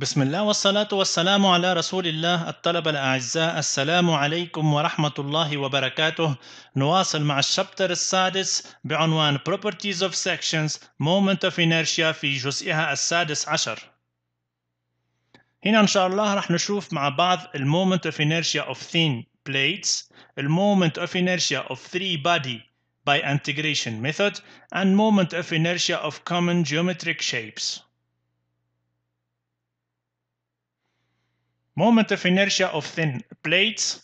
بسم الله والصلاة والسلام على رسول الله الطلبة الأعزاء السلام عليكم ورحمة الله وبركاته نواصل مع الشابتر السادس بعنوان Properties of Sections Moment of Inertia في جزئها السادس عشر هنا إن شاء الله رح نشوف مع بعض المومنت of inertia of thin plates المومنت of inertia of three body by integration method and moment of inertia of common geometric shapes مومنت اوف انيرشيا of thin plates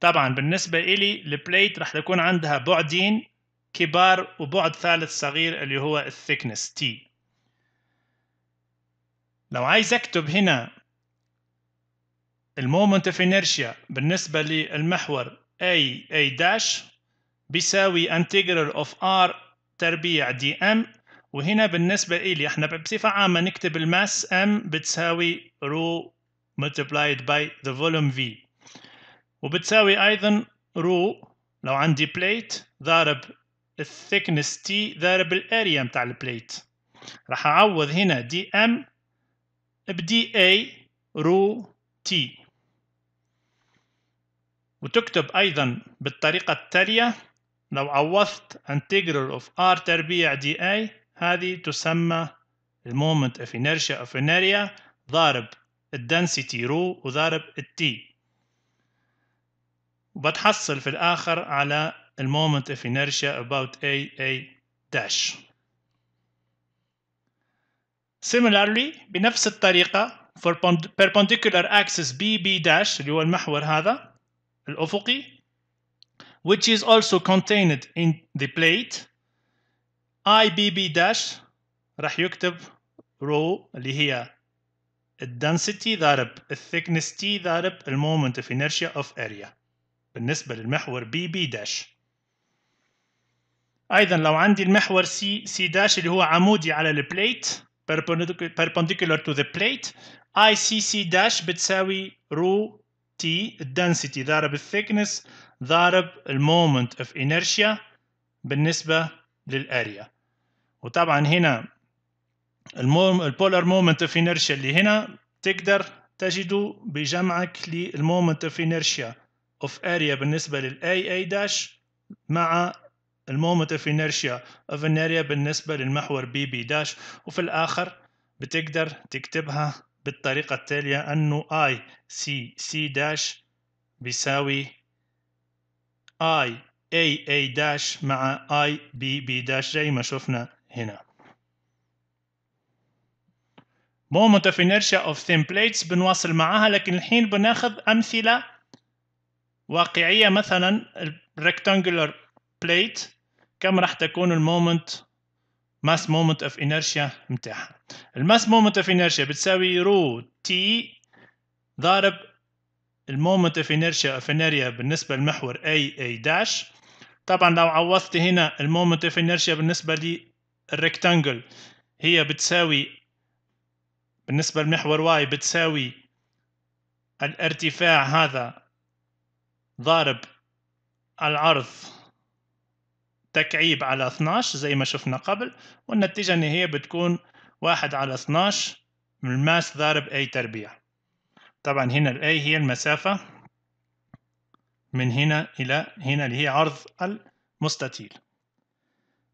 طبعا بالنسبة إلي البليت راح تكون عندها بعدين كبار وبعد ثالث صغير اللي هو الثيكنس T لو عايز أكتب هنا المومنت اوف انيرشيا بالنسبة للمحور A A داش بيساوي انتجرال اوف R تربيع دي ام وهنا بالنسبة إلي احنا بصفة عامة نكتب الماس M بتساوي رو multiplied by the volume V وبتساوي أيضا رو لو عندي بليت ضارب الثيكنس تي ضارب الاريا متاع البليت راح أعوض هنا دي ام بدي اي رو تي وتكتب أيضا بالطريقة التالية لو عوضت integral of r تربيع دي اي هذه تسمى المومنت اوف انيرشيا اوف انريا ضارب الدنسيتي رو وضارب التي وبتحصل في الآخر على المومنت of inertia about A A dash similarly بنفس الطريقة for perpendicular axis B B dash اللي هو المحور هذا الأفقي which is also contained in the plate I B B dash راح يكتب رو اللي هي الدنسيتي ضارب الثيكنس تي ضارب المومنت اوف انرشيا اوف اريا بالنسبة للمحور بي بي داش ايضا لو عندي المحور سي سي داش اللي هو عمودي على البليت perpendicular to the plate اي سي سي داش بتساوي رو تي الدنسيتي ضارب الثيكنس ضارب المومنت اوف انرشيا بالنسبة للاريا وطبعا هنا البولر مومنت اوف انرشيا اللي هنا تقدر تجده بجمعك للمومنت اوف انرشيا اوف اريا بالنسبة للاي اي داش مع المومنت اوف انرشيا اوف ان اريا بالنسبة للمحور بي بي داش وفي الاخر بتقدر تكتبها بالطريقة التالية انه اي سي سي داش بيساوي اي اي اي داش مع اي بي بي داش زي ما شفنا هنا moment of inertia of thin plates بنواصل معاها لكن الحين بناخذ أمثلة واقعية مثلا rectangular plate كم راح تكون المومنت mass moment of inertia متاعها الماس moment of inertia بتساوي رو تي ضارب المومنت اوف انرشيا اوف انريا بالنسبه للمحور اي اي داش طبعا لو عوضت هنا المومنت اوف inertia بالنسبه للريكتانجل هي بتساوي بالنسبة لمحور واي بتساوي الارتفاع هذا ضارب العرض تكعيب على 12 زي ما شفنا قبل والنتيجة النهائية بتكون واحد على 12 من الماس ضارب أي تربيع طبعا هنا الأي هي المسافة من هنا إلى هنا اللي هي عرض المستطيل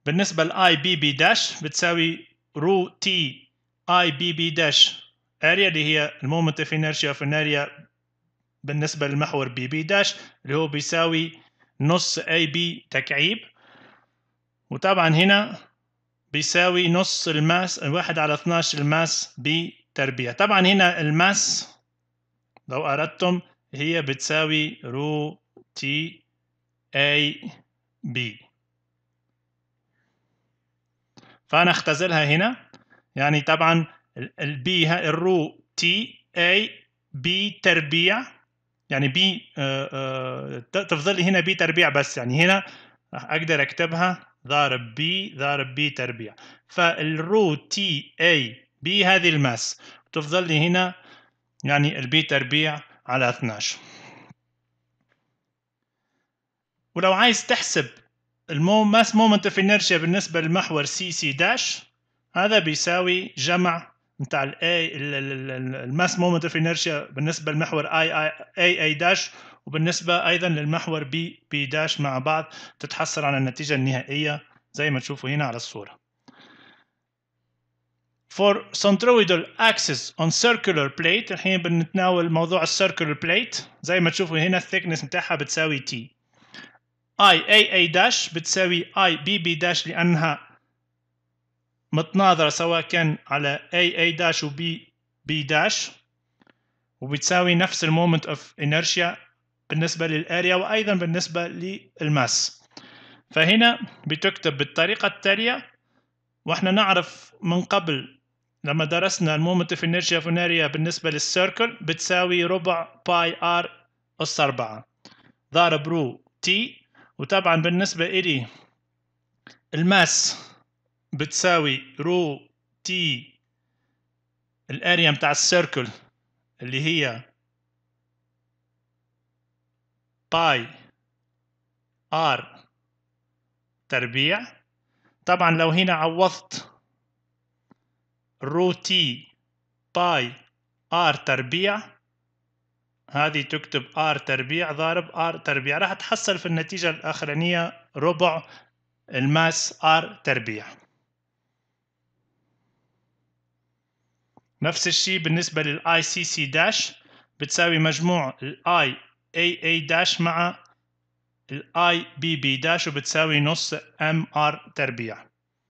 بالنسبة لآي بي بي داش بتساوي رو تي اي بي بي داش اريا اللي هي المومنت اوف انرشيا اوف اريا بالنسبه للمحور بي بي داش اللي هو بيساوي نص اي بي تكعيب وطبعا هنا بيساوي نص الماس واحد على 12 الماس تربيع طبعا هنا الماس لو أردتم هي بتساوي رو تي اي بي فأنا اختزلها هنا يعني طبعا البي الرو تي اي بي تربيع يعني بي آه، آه، تفضل هنا بي تربيع بس يعني هنا راح اقدر اكتبها ضارب بي ضارب بي تربيع فالرو تي اي بي هذه الماس تفضل لي هنا يعني البي تربيع على 12 ولو عايز تحسب المو ماس مومنت اوف انرشيا بالنسبه للمحور سي سي داش هذا بيساوي جمع نتاع الاي الماس مومنت اوف انرشيا بالنسبه للمحور اي اي اي داش وبالنسبه ايضا للمحور بي بي داش مع بعض تتحصل على النتيجه النهائيه زي ما تشوفوا هنا على الصوره for centroidal axis on circular plate الحين بنتناول موضوع circular plate زي ما تشوفوا هنا الثيكنس بتاعها بتساوي تي اي اي اي داش بتساوي اي بي بي داش لانها متناظرة سواء كان على A A داش و B B داش وبتساوي نفس المومنت اوف انرشيا بالنسبة للاريا وايضا بالنسبة للماس فهنا بتكتب بالطريقة التالية واحنا نعرف من قبل لما درسنا المومنت اوف انرشيا في الاريا بالنسبة للسيركل بتساوي ربع باي ار اس 4 ضارب رو تي وطبعا بالنسبة الي الماس بتساوي رو تي الاريا متاع السيركل اللي هي باي ار تربيع طبعا لو هنا عوضت رو تي باي ار تربيع هذه تكتب ار تربيع ضارب ار تربيع راح تحصل في النتيجة الأخرانية ربع الماس ار تربيع نفس الشيء بالنسبة للاي سي سي داش بتساوي مجموع الاي اي اي داش مع الاي بي بي داش وبتساوي نص ام ار تربيع